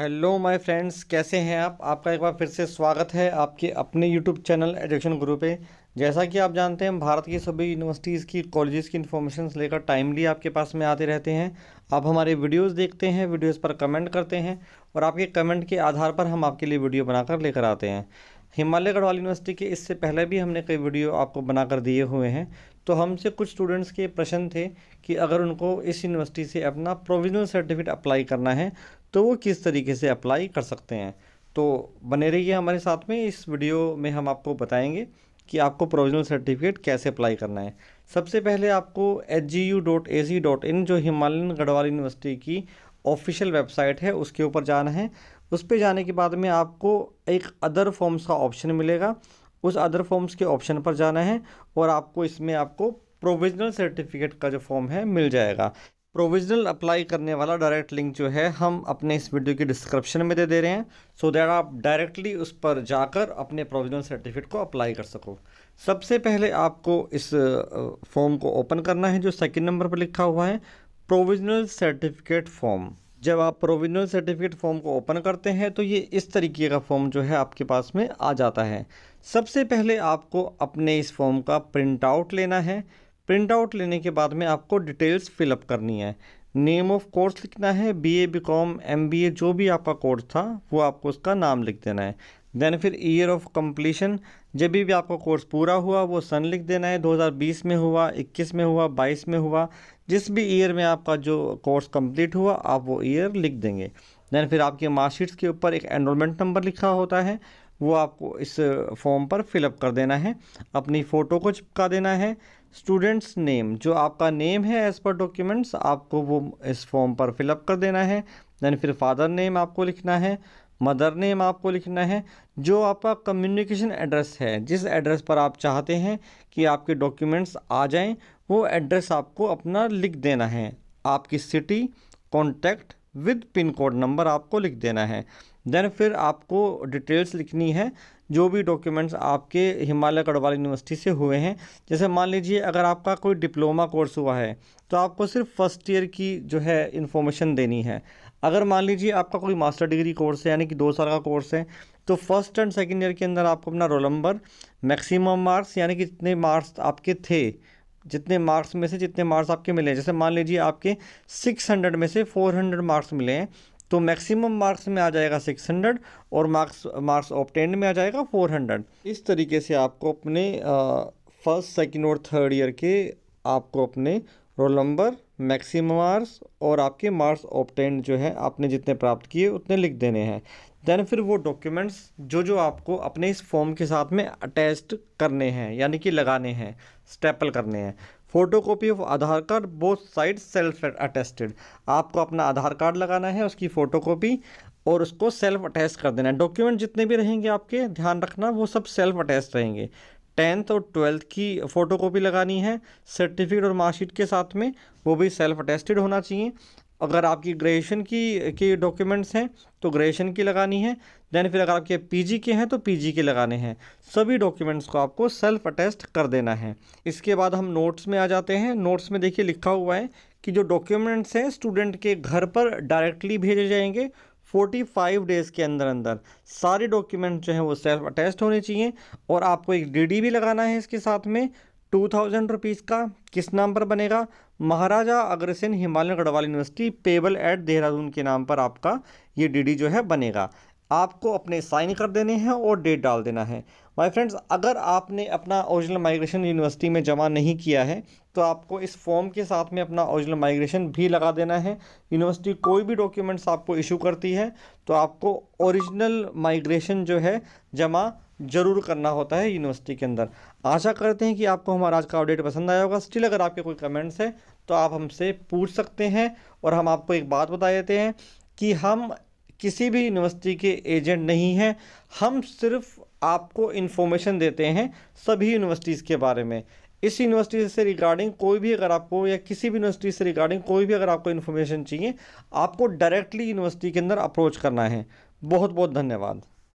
hello my friends कैसे हैं आप आपका एक बार फिर से स्वागत है आपके अपने यूट्यूब चैनल एजुकेशन गुरु पे जैसा कि आप जानते हैं भारत की सभी यूनिवर्सिटीज़ की कॉलेजेस की इन्फॉर्मेशन लेकर टाइमली आपके पास में आते रहते हैं आप हमारे वीडियोस देखते हैं वीडियोस पर कमेंट करते हैं और आपके कमेंट के आधार पर हम आपके लिए वीडियो बनाकर लेकर आते हैं हिमालय गढ़वाल यूनिवर्सिटी के इससे पहले भी हमने कई वीडियो आपको बनाकर दिए हुए हैं तो हमसे कुछ स्टूडेंट्स के प्रश्न थे कि अगर उनको इस यूनिवर्सिटी से अपना प्रोविजनल सर्टिफिकेट अप्लाई करना है तो वो किस तरीके से अप्लाई कर सकते हैं तो बने रहिए हमारे साथ में इस वीडियो में हम आपको बताएंगे कि आपको प्रोविजनल सर्टिफिकेट कैसे अप्लाई करना है सबसे पहले आपको एच जो हिमालयन गढ़वाल यूनिवर्सिटी की ऑफिशियल वेबसाइट है उसके ऊपर जाना है उस पर जाने के बाद में आपको एक अदर फॉर्म्स का ऑप्शन मिलेगा उस अदर फॉर्म्स के ऑप्शन पर जाना है और आपको इसमें आपको प्रोविजनल सर्टिफिकेट का जो फॉर्म है मिल जाएगा प्रोविजनल अप्लाई करने वाला डायरेक्ट लिंक जो है हम अपने इस वीडियो के डिस्क्रिप्शन में दे दे रहे हैं सो so दैट आप डायरेक्टली उस पर जाकर अपने प्रोविजनल सर्टिफिकेट को अप्लाई कर सको सबसे पहले आपको इस फॉर्म को ओपन करना है जो सेकंड नंबर पर लिखा हुआ है प्रोविजनल सर्टिफिकेट फॉर्म जब आप प्रोविजनल सर्टिफिकेट फॉर्म को ओपन करते हैं तो ये इस तरीके का फॉर्म जो है आपके पास में आ जाता है सबसे पहले आपको अपने इस फॉर्म का प्रिंट आउट लेना है प्रिंट आउट लेने के बाद में आपको डिटेल्स फिलअप करनी है नेम ऑफ कोर्स लिखना है B A B com M B A जो भी आपका कोर्स था वो आपको उसका नाम लिख देना है देन फिर ईयर ऑफ कम्प्लीशन जब भी आपका कोर्स पूरा हुआ वो सन लिख देना है 2020 में हुआ 21 में हुआ 22 में हुआ जिस भी ईयर में आपका जो कोर्स कंप्लीट हुआ आप वो ईयर लिख देंगे दैन फिर आपके मार्कशीट्स के ऊपर एक एनरोलमेंट नंबर लिखा होता है वो आपको इस फॉर्म पर फिलअप कर देना है अपनी फ़ोटो को चिपका देना है स्टूडेंट्स नेम जो आपका नेम है एज़ पर डॉक्यूमेंट्स आपको वो इस फॉर्म पर फिलअप कर देना है दैन फिर फादर नेम आपको लिखना है मदर नेम आपको लिखना है जो आपका कम्युनिकेशन एड्रेस है जिस एड्रेस पर आप चाहते हैं कि आपके डॉक्यूमेंट्स आ जाएं वो एड्रेस आपको अपना लिख देना है आपकी city contact with pin code number आपको लिख देना है देन फिर आपको डिटेल्स लिखनी है जो भी डॉक्यूमेंट्स आपके हिमालय गढ़वाल यूनिवर्सिटी से हुए हैं जैसे मान लीजिए अगर आपका कोई डिप्लोमा कोर्स हुआ है तो आपको सिर्फ फर्स्ट ईयर की जो है इन्फॉर्मेशन देनी है अगर मान लीजिए आपका कोई मास्टर डिग्री कोर्स है यानी कि दो साल का कोर्स है तो फर्स्ट एंड सेकेंड ईयर के अंदर आपको अपना रोल नंबर मैक्सिमम मार्क्स यानी कि जितने मार्क्स आपके थे जितने मार्क्स में से जितने मार्क्स आपके मिले हैं जैसे मान लीजिए आपके 600 में से 400 मार्क्स मिले हैं तो मैक्सिमम मार्क्स में आ जाएगा 600 और मार्क्स मार्क्स ऑप्टेंड में आ जाएगा 400 इस तरीके से आपको अपने फर्स्ट सेकंड और थर्ड ईयर के आपको अपने रोल नंबर मैक्सिम मार्क्स और आपके मार्क्स ऑप्टेंड जो है आपने जितने प्राप्त किए उतने लिख देने हैं देन फिर वो डॉक्यूमेंट्स जो जो आपको अपने इस फॉर्म के साथ में अटैच करने हैं यानी कि लगाने हैं स्टेपल करने हैं photo copy of Aadhaar card both side self attested आपको अपना आधार कार्ड लगाना है उसकी फ़ोटो कापी और उसको सेल्फ अटैच कर देना है डॉक्यूमेंट जितने भी रहेंगे आपके ध्यान रखना वो सब सेल्फ अटैच रहेंगे टेंथ और ट्वेल्थ की फ़ोटोकॉपी लगानी है सर्टिफिकेट और मार्कशीट के साथ में वो भी सेल्फ अटेस्टेड होना चाहिए अगर आपकी ग्रेजुएशन की के डॉक्यूमेंट्स हैं तो ग्रेजुएशन की लगानी है देन फिर अगर आपके पीजी के हैं तो पीजी के लगाने हैं सभी डॉक्यूमेंट्स को आपको सेल्फ अटेस्ट कर देना है इसके बाद हम नोट्स में आ जाते हैं नोट्स में देखिए लिखा हुआ है कि जो डॉक्यूमेंट्स हैं स्टूडेंट के घर पर डायरेक्टली भेजे जाएंगे 45 डेज़ के अंदर अंदर सारे डॉक्यूमेंट जो हैं वो सेल्फ अटेस्ट होने चाहिए और आपको एक डीडी भी लगाना है इसके साथ में टू थाउजेंड रुपीज़ का किस नाम पर बनेगा Maharaja Agrasen Himalayan Garhwal university payable at Dehradun के नाम पर आपका ये डीडी जो है बनेगा आपको अपने साइन कर देने हैं और डेट डाल देना है माय फ्रेंड्स अगर आपने अपना ओरिजिनल माइग्रेशन यूनिवर्सिटी में जमा नहीं किया है तो आपको इस फॉर्म के साथ में अपना ओरिजिनल माइग्रेशन भी लगा देना है यूनिवर्सिटी कोई भी डॉक्यूमेंट्स आपको इशू करती है तो आपको ओरिजिनल माइग्रेशन जो है जमा ज़रूर करना होता है यूनिवर्सिटी के अंदर आशा करते हैं कि आपको हमारा आज का अपडेट पसंद आया होगा स्टिल अगर आपके कोई कमेंट्स हैं तो आप हमसे पूछ सकते हैं और हम आपको एक बात बता देते हैं कि हम किसी भी यूनिवर्सिटी के एजेंट नहीं हैं हम सिर्फ आपको इन्फॉर्मेशन देते हैं सभी यूनिवर्सिटीज़ के बारे में इस यूनिवर्सिटी से रिगार्डिंग कोई भी अगर आपको या किसी भी यूनिवर्सिटी से रिगार्डिंग कोई भी अगर आपको इन्फॉर्मेशन चाहिए आपको डायरेक्टली यूनिवर्सिटी के अंदर अप्रोच करना है बहुत बहुत धन्यवाद